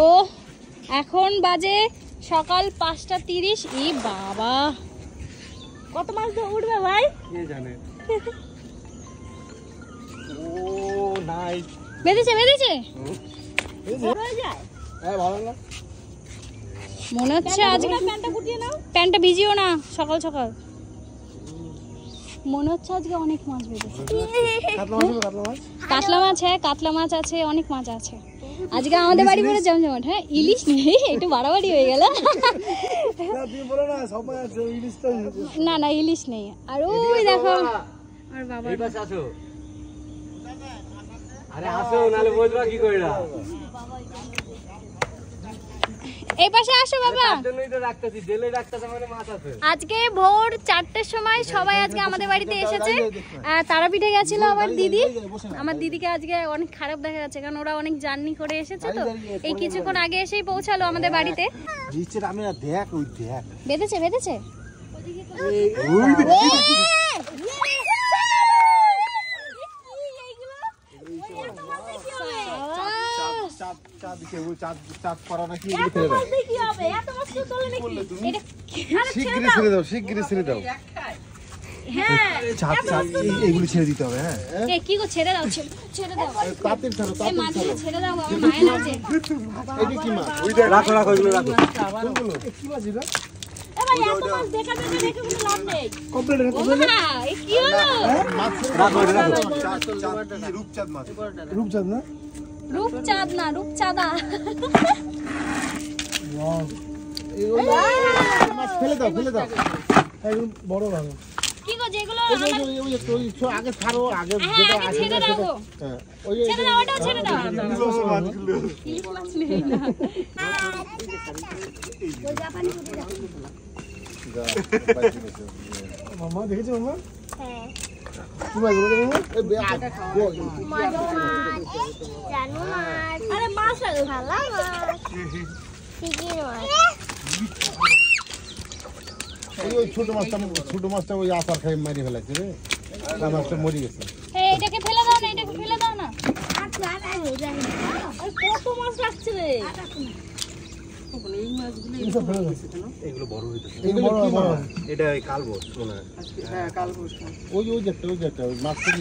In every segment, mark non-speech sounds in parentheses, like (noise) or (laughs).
তো এখন বাজে সকাল পাঁচটা তিরিশ ই বাবা কত মাছ উঠবে ভাই বেঁধেছে বেঁধেছে হ্যাঁ, মনে হচ্ছে আজকে প্যান্টটা ভিজিও না সকাল সকাল মনে হচ্ছে আজকে অনেক মাছ বেঁধেছে কাতলা মাছ হ্যাঁ কাতলা মাছ আছে অনেক মাছ আছে আজকে আমাদের বাড়ি বলে জমজমাট হ্যাঁ ইলিশ নেই একটু বাড়াবাড়ি হয়ে গেল না না ইলিশ নেই আর ওই দেখো আর বাবা আরে আসো নালে বলবা কি কইরা এই পাশে আসো বাবা আজকে ভোর চারটের সময় সবাই আজকে আমাদের বাড়িতে এসেছে তারাপীঠে গেছিল আমার দিদি আমার দিদিকে আজকে অনেক খারাপ দেখা যাচ্ছে কারণ ওরা অনেক জার্নি করে এসেছে তো এই কিছুক্ষণ আগে এসেই পৌঁছালো আমাদের বাড়িতে বেঁধেছে বেঁধেছে এগুলো চাঁদ চাঁদ হবে হ্যাঁ। ছেড়ে দাও ছেড়ে দাও হ্যাঁ রূপচাঁদ না 룹짜나 룹짜다 মাছ ফেলে দাও ফেলে দাও একদম বড় ভালো কি করছে এগুলো আগে ছাড়ো আগে যেটা আছে ছেড়ে দাও হ্যাঁ ওই ছেড়ে দাও ওটা ছেড়ে দাও কি মাছ নেই না ওই জাপানি উঠে যাও মামা দেখেছো মামা হ্যাঁ আচ্ছা, ছোট মাছটা ছোট মাছটা ওই আচার খাই মারি ফেলাইছে রে মাছটা মরে গেছে এটাকে ফেলে দাও না এটাকে ফেলে দাও আচ্ছা, কত মাছ লাগছে রে আচ্ছা, মাছ খুব হ্যাঁ,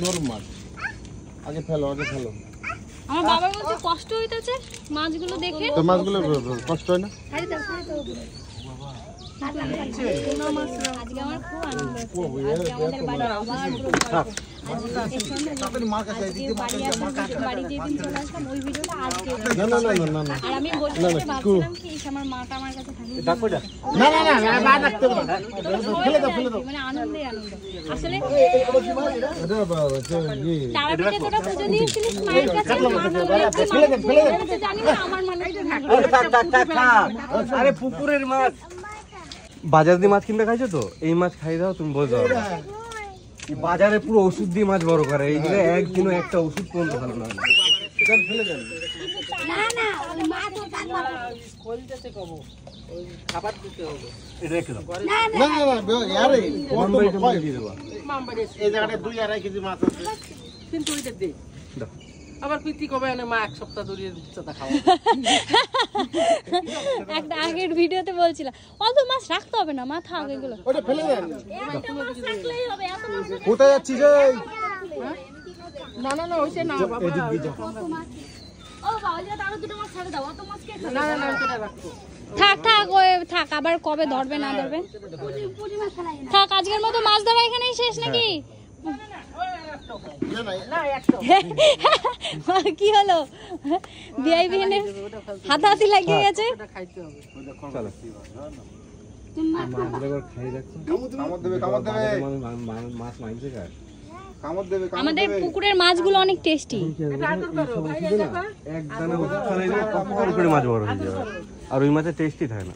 নরম আগে ফেলো আগে ফেলো আমার কষ্ট হইতাছে মাছগুলো দেখে মাছগুলো কষ্ট হয় না আমি বলছিলাম বাজার ইয়ে। দিয়ে মাছ কিনতে খাইছো তো এই মাছ খাই দাও তুমি পারো বাজারে পুরো ওষুধ দিয়ে মাছ বড় করে এই এক একদিনও একটা ওষুধ পর্যন্ত ভালো না জল ফেলে দেন না না মা তো কাটবা খোলতেছে কব কিন্তু দে আবার প্রীতি কবে এনে মা এক সপ্তাহ ধরে চাতা খাওয়া একটা আগের ভিডিওতে বলছিলাম অত মাছ রাখতে হবে না মাথা কোথায় যাচ্ছিস না না না না বাবা ও বাবা মাছ দাও থাক থাক ওই থাক আবার কবে ধরবে না ধরবে থাক আজকের মতো মাছ ধরা এখানেই শেষ নাকি হ্যাঁ। (laughs) কি হলো হাতাহাতি লাগিয়ে গেছে মাছ কার আমাদের পুকুরের মাছগুলো অনেক টেস্টি আর ওই মাছের টেস্টি থাকে না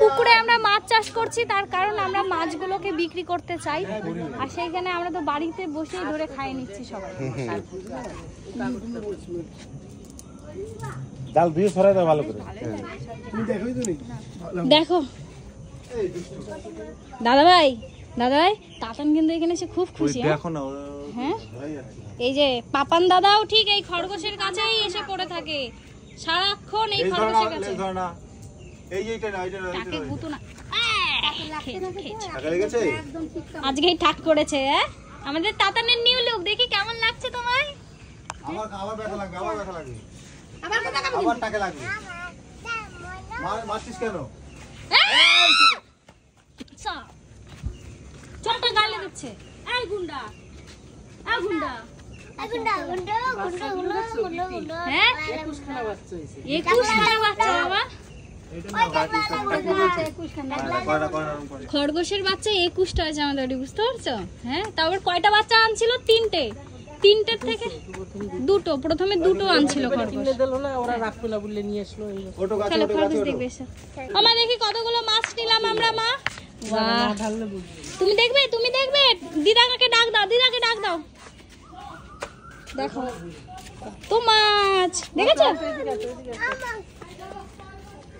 পুকুরে আমরা মাছ চাষ করছি তার কারণ আমরা মাছগুলোকে বিক্রি করতে চাই আর সেইখানে আমরা তো বাড়িতে বসেই ধরে খাইয়ে নিচ্ছি সবাই ডাল দিয়ে সরাই দাও ভালো করে দেখো দাদা ভাই দাদা ভাই তাতান কিন্তু এখানে সে খুব খুশি হ্যাঁ? দেখো না হ্যাঁ এই যে পাপান দাদাও ঠিক এই খরগোশের কাছেই এসে পড়ে থাকে সারাক্ষণ এই খরগোশের কাছে এই যে এটা না এটা না তাকে গুতো না আজকেই ঠাট করেছে হ্যাঁ? আমাদের তাতানের নিউ লুক দেখি কেমন লাগছে তোমায় আমার আবার ব্যথা লাগবে আবার ব্যথা লাগবে আবার ব্যথা লাগবে আবার টাকা লাগবে মার মারছিস কেন চটা গালে দিচ্ছে এই গুন্ডা এই গুন্ডা হ্যাঁ? একুশ খানা বাচ্চা বাবা খরগোশের বাচ্চা একুশটা আছে আমাদের বুঝতে পারছো হ্যাঁ তারপর কয়টা বাচ্চা আনছিল তিনটে তিনটের থেকে দুটো প্রথমে দুটো আনছিল তাহলে আমার দেখি কতগুলো মাছ নিলাম আমরা মা তুমি দেখবে তুমি দেখবে দিদাকে ডাক দাও দিদাকে ডাক দাও দেখো তো মাছ দেখেছো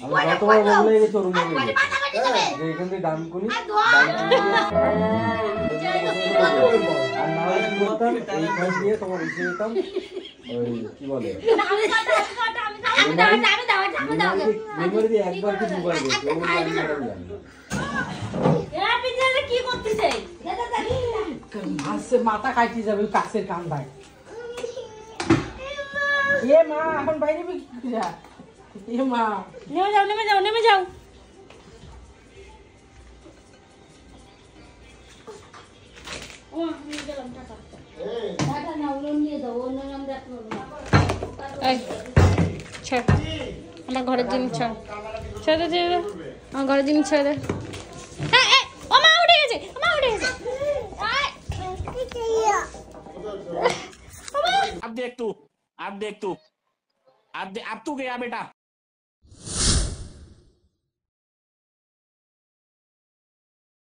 তোমার একবার কি মাথা কাটি যাবে কাছের কান্দায় এ মা এখন বাইরে বিক্রি ये माँ ले जाओ ले जाओ ले जाओ আমার ঘরের জিনিস ছাড় ছেড়ে দে আমার ঘরের জিনিস ছেড়ে দে ও মা উঠে গেছে মা উঠে গেছে अब देख तू अब देख तू अब अब तू गया बेटा